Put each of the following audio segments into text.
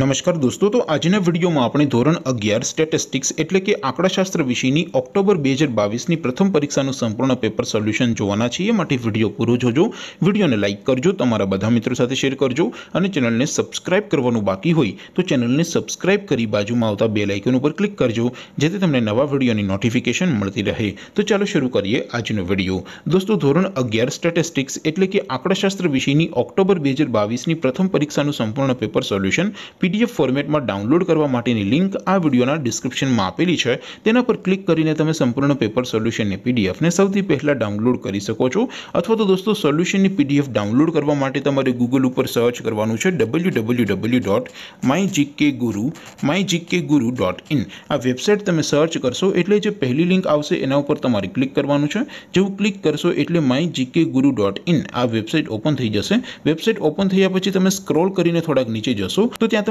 નમસ્કાર દોસ્તો તો આજના વિડીયોમાં આપણે ધોરણ અગિયાર સ્ટેટિસ્ટિક્સ એટલે કે આંકડાશાસ્ત્ર વિષયની ઓક્ટોબર બે હજાર બાવીસની પ્રથમ પરીક્ષાનું સંપૂર્ણ પેપર સોલ્યુશન જોવાના છીએ માટે વિડીયો પૂરો જોજો વિડીયોને લાઇક કરજો તમારા બધા મિત્રો સાથે શેર કરજો અને ચેનલને સબસ્ક્રાઇબ કરવાનું બાકી હોય તો ચેનલને સબસ્ક્રાઇબ કરી બાજુમાં આવતા બે લાઇકન ઉપર ક્લિક કરજો જેથી તમને નવા વિડીયોની નોટિફિકેશન મળતી રહે તો ચાલો શરૂ કરીએ આજનો વિડીયો દોસ્તો ધોરણ અગિયાર સ્ટેટિસ્ટિક્સ એટલે કે આંકડાશાસ્ત્ર વિષયની ઓક્ટોબર બે હજાર બાવીસની પ્રથમ પરીક્ષાનું સંપૂર્ણ પેપર સોલ્યુશન પીડીએફ ફોર્મેટમાં ડાઉનલોડ કરવા માટેની લિંક આ વિડિયોના ડિસ્ક્રિપ્શનમાં આપેલી છે તેના પર ક્લિક કરીને તમે સંપૂર્ણ પેપર સોલ્યુશન ને પીડીએફ ને સૌથી પહેલા ડાઉનલોડ કરી શકો છો અથવા તો દોસ્તો સોલ્યુશન ની પીડીએફ ડાઉનલોડ કરવા માટે તમારે Google ઉપર સર્ચ કરવાનું છે www.mygkguru mygkguru.in આ વેબસાઈટ તમે સર્ચ કરશો એટલે જે પહેલી લિંક આવશે એના ઉપર તમારે ક્લિક કરવાનું છે જેવું ક્લિક કરશો એટલે mygkguru.in આ વેબસાઈટ ઓપન થઈ જશે વેબસાઈટ ઓપન થઈયા પછી તમે સ્ક્રોલ કરીને થોડાક નીચે જશો તો ત્યાં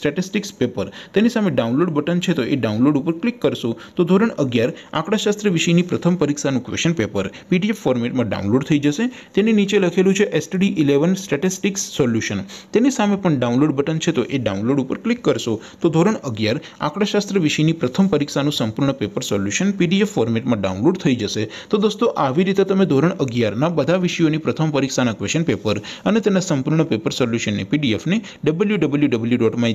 સ્ટેટિસ્ટિક્સ પેપર તેની સામે ડાઉનલોડ બટન છે તો એ ડાઉનલોડ ઉપર ક્લિક કરશું તો ધોરણ 11 આંકડાશાસ્ત્ર વિષયની પ્રથમ પરીક્ષાનું ક્વેશ્ચન પેપર પીડીએફ ફોર્મેટમાં ડાઉનલોડ થઈ જશે તેની નીચે લખેલું છે STD 11 સ્ટેટિસ્ટિક્સ સોલ્યુશન તેની સામે પણ ડાઉનલોડ બટન છે તો એ ડાઉનલોડ ઉપર ક્લિક કરશું તો ધોરણ 11 આંકડાશાસ્ત્ર વિષયની પ્રથમ પરીક્ષાનું સંપૂર્ણ પેપર સોલ્યુશન પીડીએફ ફોર્મેટમાં ડાઉનલોડ થઈ જશે તો દોસ્તો આવી રીતે તમે ધોરણ 11 ના બધા વિષયોની પ્રથમ પરીક્ષાના ક્વેશ્ચન પેપર અને તેના સંપૂર્ણ પેપર સોલ્યુશનની પીડીએફ ને www.my